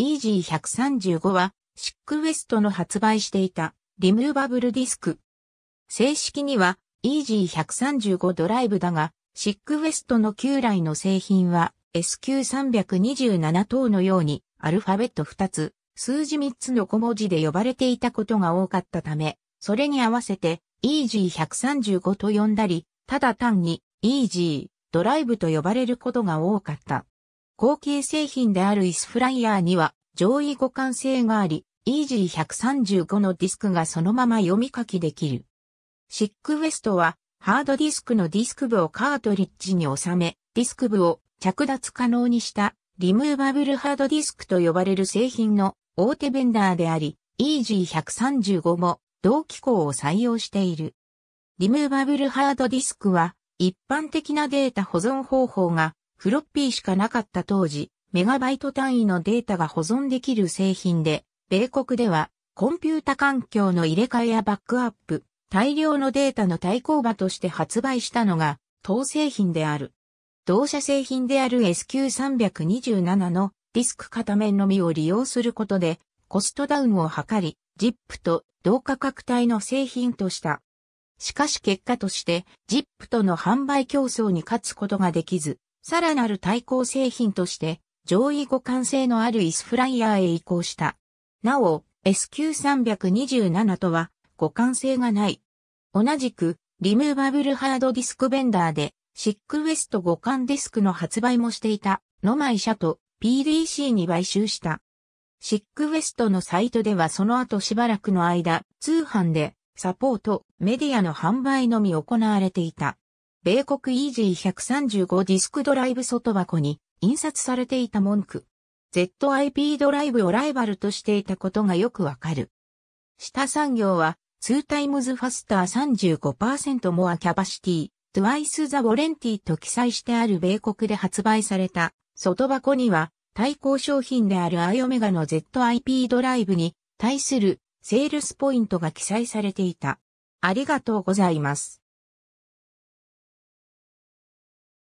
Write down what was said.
EG135 は、シックウエストの発売していたリムーバブルディスク。正式には EG135 ドライブだが、シックウエストの旧来の製品は SQ327 等のようにアルファベット2つ、数字3つの小文字で呼ばれていたことが多かったため、それに合わせて EG135 と呼んだり、ただ単に EG ドライブと呼ばれることが多かった。後継製品であるイスフライヤーには上位互換性があり、EG135 のディスクがそのまま読み書きできる。シックウエストはハードディスクのディスク部をカートリッジに収め、ディスク部を着脱可能にしたリムーバブルハードディスクと呼ばれる製品の大手ベンダーであり、EG135 も同機構を採用している。リムーバブルハードディスクは一般的なデータ保存方法がフロッピーしかなかった当時、メガバイト単位のデータが保存できる製品で、米国ではコンピュータ環境の入れ替えやバックアップ、大量のデータの対抗馬として発売したのが当製品である。同社製品である SQ327 のディスク片面のみを利用することでコストダウンを図り、ジップと同価格帯の製品とした。しかし結果として、ジップとの販売競争に勝つことができず、さらなる対抗製品として、上位互換性のあるイスフライヤーへ移行した。なお、SQ327 とは互換性がない。同じく、リムーバブルハードディスクベンダーで、シックウェスト互換ディスクの発売もしていた、ノマイ社と PDC に買収した。シックウェストのサイトではその後しばらくの間、通販で、サポート、メディアの販売のみ行われていた。米国イージー135ディスクドライブ外箱に印刷されていた文句。ZIP ドライブをライバルとしていたことがよくわかる。下産業は、2タイムズファスター35%モアキャパシティ、twice the w a r n t と記載してある米国で発売された外箱には、対抗商品であるアイオメガの ZIP ドライブに対するセールスポイントが記載されていた。ありがとうございます。